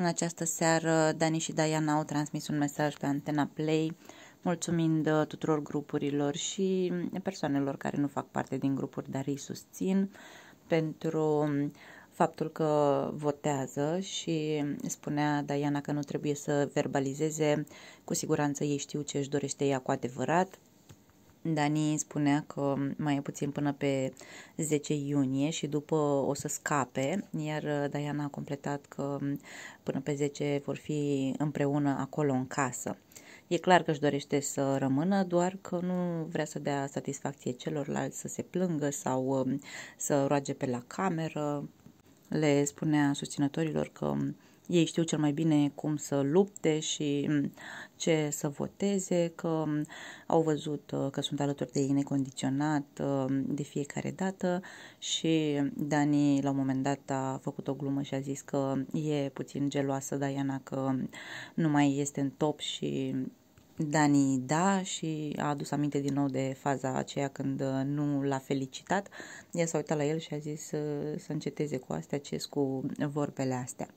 În această seară, Dani și Diana au transmis un mesaj pe Antena Play, mulțumind uh, tuturor grupurilor și persoanelor care nu fac parte din grupuri, dar îi susțin pentru um, faptul că votează și spunea Diana că nu trebuie să verbalizeze, cu siguranță ei știu ce își dorește ea cu adevărat, Dani spunea că mai e puțin până pe 10 iunie și după o să scape, iar uh, Diana a completat că um, până pe 10 vor fi împreună acolo în casă. E clar că își dorește să rămână, doar că nu vrea să dea satisfacție celorlalți să se plângă sau um, să roage pe la cameră. Le spunea susținătorilor că um, ei știu cel mai bine cum să lupte și mm, ce să voteze, că mm, au văzut uh, că sunt alături de ei necondiționat uh, de fiecare dată și Dani la un moment dat a făcut o glumă și a zis că e puțin geloasă Diana că nu mai este în top și Dani da și a adus aminte din nou de faza aceea când uh, nu l-a felicitat. Ea s-a uitat la el și a zis să înceteze cu astea, ce cu vorbele astea.